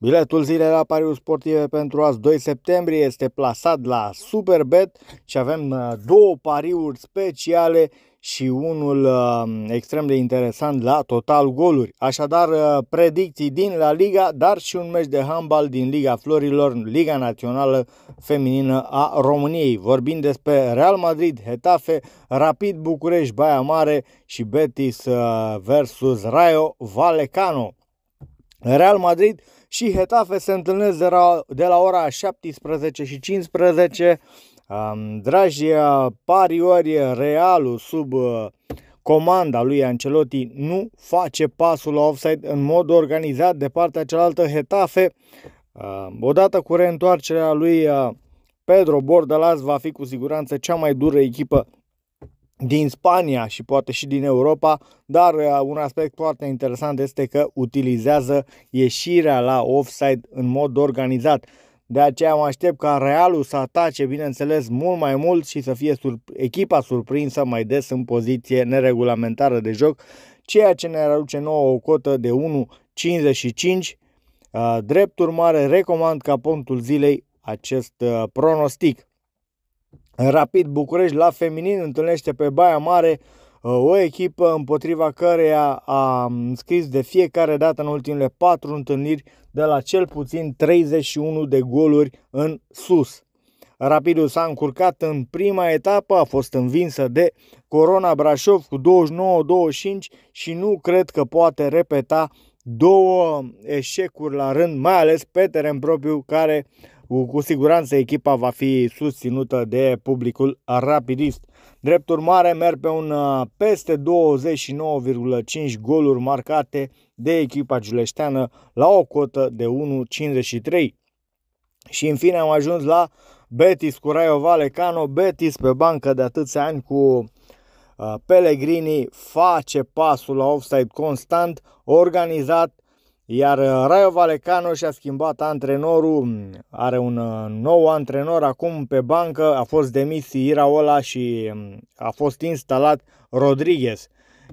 Biletul zilei la pariuri sportive pentru azi 2 septembrie este plasat la Superbet și avem uh, două pariuri speciale și unul uh, extrem de interesant la total goluri. Așadar, uh, predicții din La Liga, dar și un meci de handbal din Liga Florilor, Liga Națională Feminină a României. Vorbim despre Real Madrid, Hetafe, Rapid București, Baia Mare și Betis versus Rayo Vallecano. Real Madrid și Hetafe se întâlnesc de la, de la ora 17 și 15. Dragi pariori, Realul sub comanda lui Ancelotti nu face pasul la offside în mod organizat de partea cealaltă Hetafe. Odată cu reîntoarcerea lui Pedro Bordalas va fi cu siguranță cea mai dură echipă din Spania și poate și din Europa, dar uh, un aspect foarte interesant este că utilizează ieșirea la offside în mod organizat. De aceea mă aștept ca Realul să atace, bineînțeles, mult mai mult și să fie surp- echipa surprinsă mai des în poziție neregulamentară de joc, ceea ce ne aduce nouă o cotă de 1,55. Uh, drept urmare, recomand ca punctul zilei acest uh, pronostic. Rapid București la feminin întâlnește pe Baia Mare uh, o echipă împotriva căreia a um, scris de fiecare dată în ultimele patru întâlniri de la cel puțin 31 de goluri în sus. Rapidul s-a încurcat în prima etapă, a fost învinsă de Corona Brașov cu 29-25 și nu cred că poate repeta două eșecuri la rând, mai ales pe teren propriu, care cu siguranță echipa va fi susținută de publicul rapidist. Drept urmare, merg pe un uh, peste 29,5 goluri marcate de echipa giuleșteană la o cotă de 1,53. Și în fine am ajuns la Betis cu Raio Valecano. Betis pe bancă de atâția ani cu uh, Pellegrini face pasul la offside constant, organizat, iar uh, Raio Valecano și-a schimbat antrenorul, are un uh, nou antrenor acum pe bancă, a fost demis Iraola și um, a fost instalat Rodriguez.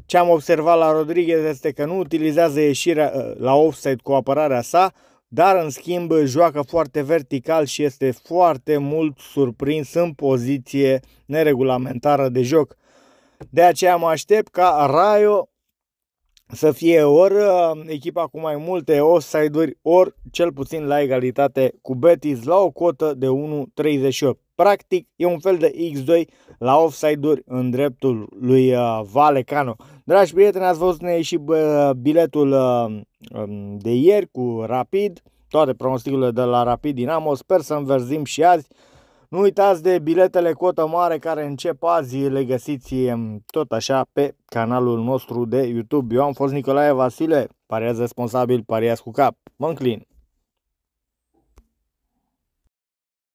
Ce am observat la Rodriguez este că nu utilizează ieșirea uh, la offside cu apărarea sa, dar în schimb joacă foarte vertical și este foarte mult surprins în poziție neregulamentară de joc. De aceea mă aștept ca Raio să fie ori uh, echipa cu mai multe offside-uri, ori cel puțin la egalitate cu Betis la o cotă de 1.38. Practic, e un fel de X2 la offside-uri în dreptul lui uh, Valecano. Dragi prieteni, ați văzut ne și biletul uh, um, de ieri cu Rapid, toate pronosticurile de la Rapid Dinamo. Sper să înverzim și azi. Nu uitați de biletele cotă mare care încep azi, le găsiți ehm, tot așa pe canalul nostru de YouTube. Eu am fost Nicolae Vasile, pariați responsabil, pariați cu cap. Mă înclin!